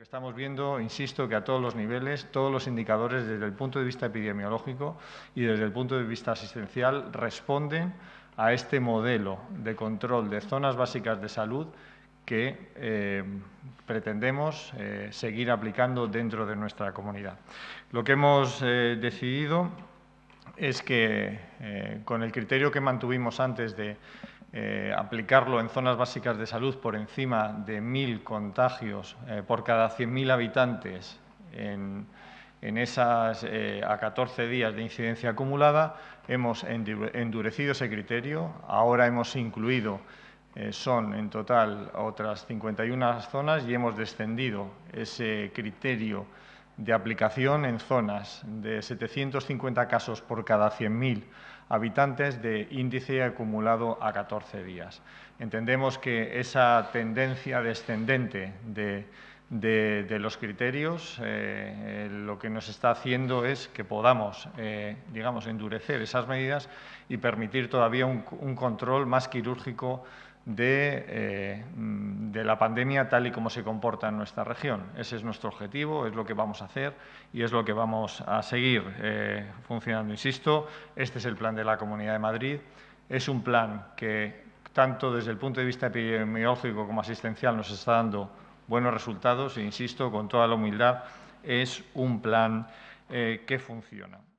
que estamos viendo, insisto, que a todos los niveles, todos los indicadores, desde el punto de vista epidemiológico y desde el punto de vista asistencial, responden a este modelo de control de zonas básicas de salud que eh, pretendemos eh, seguir aplicando dentro de nuestra comunidad. Lo que hemos eh, decidido es que, con el criterio que mantuvimos antes de eh, aplicarlo en zonas básicas de salud por encima de mil contagios eh, por cada 100.000 habitantes en, esas eh, a 14 días de incidencia acumulada, hemos endurecido ese criterio. Ahora hemos incluido, son en total otras 51 zonas y hemos descendido ese criterio de aplicación en zonas de 750 casos por cada 100.000 habitantes de índice acumulado a 14 días. Entendemos que esa tendencia descendente de de, los criterios, eh, eh, lo que nos está haciendo es que podamos, eh, digamos, endurecer esas medidas y permitir todavía un, control más quirúrgico de, la pandemia tal y como se comporta en nuestra región. Ese es nuestro objetivo, es lo que vamos a hacer y es lo que vamos a seguir funcionando. Insisto, este es el plan de la Comunidad de Madrid. Es un plan que, tanto desde el punto de vista epidemiológico como asistencial, nos está dando buenos resultados, e insisto, con toda la humildad, es un plan eh, que funciona.